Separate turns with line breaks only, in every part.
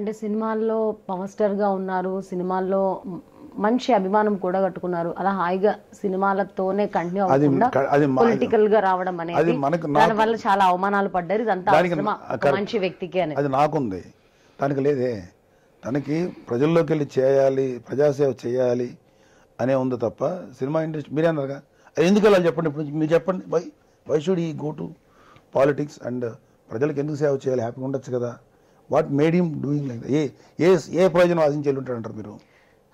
అంటే సినిమాల్లో పవర్ గా ఉన్నారు సినిమాల్లో మంచి అభిమానం కూడా కట్టుకున్నారు అలా హాయిగా సినిమాలతోనే కంటిన్యూ అవ్వకుండా పొలిటికల్ గా రావడం అనేది దాని వల్ల చాలా అవమానాలు పడ్డారు ఇదంతా మంచి వ్యక్తికి అని అది
నాకుంది దానికి లేదే తనకి ప్రజల్లోకి వెళ్ళి చేయాలి ప్రజాసేవ చేయాలి అనే ఉంది తప్ప సినిమా ఇండస్ట్రీ మీరే అన్నారుగా ఎందుకు వెళ్ళాలి చెప్పండి ఇప్పుడు మీరు చెప్పండి why why should I go to politics and ప్రజలకు ఎందుకు సేవ చేయాలి హ్యాపీగా ఉండొచ్చు కదా what made him doing like a a a ప్రయోజనం ఆశించేలు ఉంటారంటారు మీరు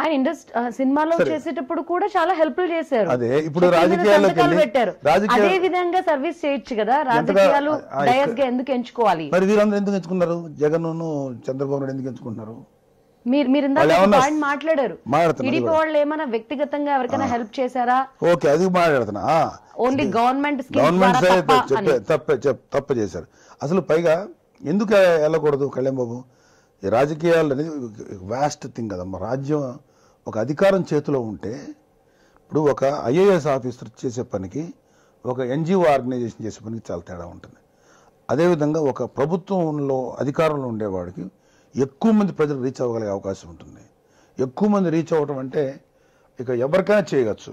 ఆయన ఇండస్ట్రీ సినిమాలో చేసేటప్పుడు కూడా చాలా హెల్ప్ చేశారు అదే ఇప్పుడు రాజకీయాలు పెట్టారు అదే విధంగా సర్వీస్ చేయొచ్చు కదా రాజకీయాలు డయస్ గా ఎందుకు ఎంచుకోవాలి మరి
వీరందరూ ఎందుకు ఎంచుకున్నారు జగన్ చంద్రబాబు నాయుడు ఎందుకు ఎంచుకుంటున్నారు
మీరు మీరు ఇందాక పాయింట్ మాట్లాడారు టీడీపీ వాళ్ళు ఏమైనా వ్యక్తిగతంగా ఎవరికైనా హెల్ప్ చేశారా
ఓకే అది మాట్లాడుతున్నా
ఓన్లీ గవర్నమెంట్
తప్పు తప్పే చేశారు అసలు పైగా ఎందుకు వెళ్ళకూడదు కళ్యాణ్ బాబు ఈ రాజకీయాలు అనేది వ్యాస్ట్ థింగ్ కదమ్మా రాజ్యం ఒక అధికారం చేతిలో ఉంటే ఇప్పుడు ఒక ఐఏఎస్ ఆఫీసర్ చేసే పనికి ఒక ఎన్జిఓ ఆర్గనైజేషన్ చేసే పనికి చాలా తేడా ఉంటుంది అదేవిధంగా ఒక ప్రభుత్వంలో అధికారంలో ఉండేవాడికి ఎక్కువ మంది ప్రజలు రీచ్ అవ్వగలిగే అవకాశం ఉంటుంది ఎక్కువ మంది రీచ్ అవ్వటం అంటే ఇక ఎవరికైనా చేయవచ్చు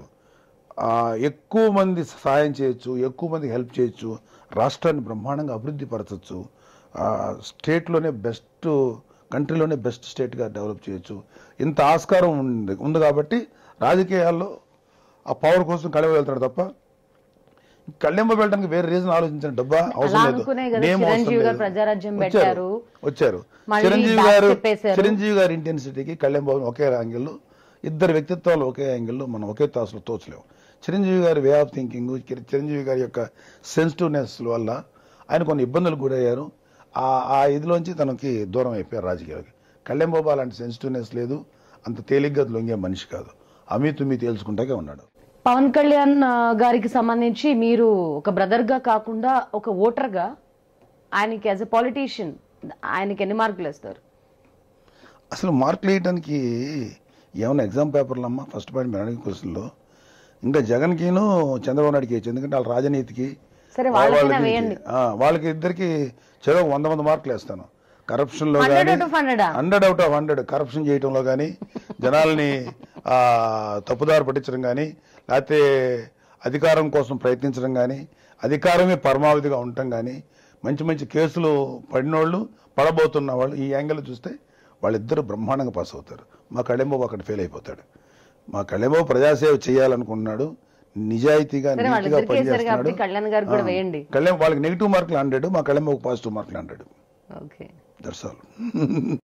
ఎక్కువ మంది సహాయం చేయొచ్చు ఎక్కువ మంది హెల్ప్ చేయొచ్చు రాష్ట్రాన్ని బ్రహ్మాండంగా అభివృద్ధి పరచవచ్చు స్టేట్లోనే బెస్ట్ కంట్రీలోనే బెస్ట్ స్టేట్గా డెవలప్ చేయొచ్చు ఇంత ఆస్కారం ఉంది ఉంది కాబట్టి రాజకీయాల్లో ఆ పవర్ కోసం కళింబ వెళ్తాడు తప్ప కళ్ళెంబ వెళ్ళడానికి వేరే రీజన్ ఆలోచించిన డబ్బా అవసరం లేదు వచ్చారు చిరంజీవి గారు చిరంజీవి గారి ఇంటెన్సిటీకి కళ్ళెంబ ఒకే యాంగిల్లో ఇద్దరు వ్యక్తిత్వాలు ఒకే యాంగిల్లో మనం ఒకే తాసులు తోచలేము చిరంజీవి గారి వే ఆఫ్ థింకింగ్ చిరంజీవి గారి యొక్క సెన్సిటివ్నెస్ వల్ల ఆయన కొన్ని ఇబ్బందులు గురయ్యారు ఆ ఇదిలోంచి తనకి దూరం అయిపోయారు రాజకీయాలకి కళ్యాణ్ అలాంటి సెన్సిటివ్నెస్ లేదు అంత తేలిగ్గా లొంగే మనిషి కాదు అమీ తుమ్మి తేల్చుకుంటాకే ఉన్నాడు
పవన్ కళ్యాణ్ గారికి సంబంధించి మీరు ఒక బ్రదర్గా కాకుండా ఒక ఓటర్గా ఆయనకి యాజ్ ఎ పాలిటీషియన్ ఆయనకి ఎన్ని మార్కులు వేస్తారు
అసలు మార్కులు వేయడానికి ఏమైనా ఎగ్జామ్ పేపర్లు అమ్మా ఫస్ట్ పాయింట్ మెరానిక్ క్వశ్చన్లో ఇంకా జగన్కిను చంద్రబాబు నాయుడుకి ఎందుకంటే వాళ్ళ రాజనీతికి
వాళ్ళకి
వాళ్ళకి ఇద్దరికి చదువు వంద మంది మార్కులు వేస్తాను కరప్షన్లో hundred out of hundred corruption చేయటంలో కానీ జనాల్ని తప్పుదారు పట్టించడం కానీ లేకపోతే అధికారం కోసం ప్రయత్నించడం కానీ అధికారమే పరమావధిగా ఉండటం కానీ మంచి మంచి కేసులు పడినోళ్ళు పడబోతున్న వాళ్ళు ఈ యాంగిల్ చూస్తే వాళ్ళిద్దరు బ్రహ్మాండంగా పాస్ అవుతారు మా కళింబాబు అక్కడ ఫెయిల్ అయిపోతాడు మా కళింబాబు ప్రజాసేవ చేయాలనుకుంటున్నాడు నిజాయితీగా నీట్గా పనిచేస్తున్నాడు కళ్యాణ్ వాళ్ళకి నెగిటివ్ మార్కులు హండ్రెడ్ మా కళ్యాణ్ ఒక పాజిటివ్ మార్కులు హండ్రెడ్ దర్శాలు